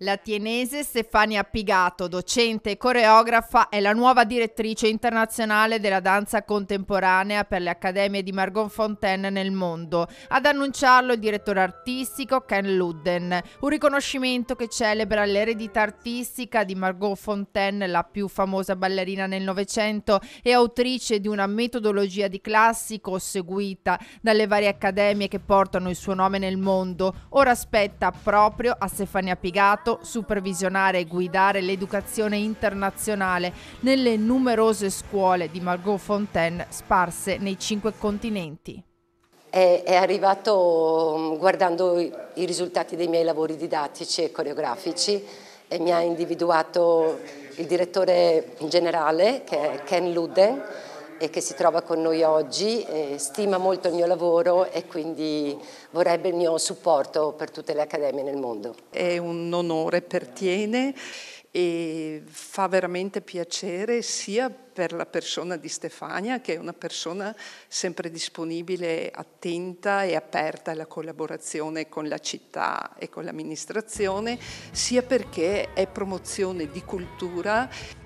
La tienese Stefania Pigato, docente e coreografa, è la nuova direttrice internazionale della danza contemporanea per le accademie di Margon Fontaine nel mondo. Ad annunciarlo il direttore artistico Ken Ludden, un riconoscimento che celebra l'eredità artistica di Fontaine, la più famosa ballerina nel Novecento e autrice di una metodologia di classico seguita dalle varie accademie che portano il suo nome nel mondo. Ora spetta proprio a Stefania Pigato mandato supervisionare e guidare l'educazione internazionale nelle numerose scuole di Margot Fontaine sparse nei cinque continenti. È, è arrivato mm, guardando i, i risultati dei miei lavori didattici e coreografici e mi ha individuato il direttore generale che è Ken Luden e che si trova con noi oggi, eh, stima molto il mio lavoro e quindi vorrebbe il mio supporto per tutte le accademie nel mondo. È un onore per Tiene e fa veramente piacere sia per la persona di Stefania che è una persona sempre disponibile, attenta e aperta alla collaborazione con la città e con l'amministrazione, sia perché è promozione di cultura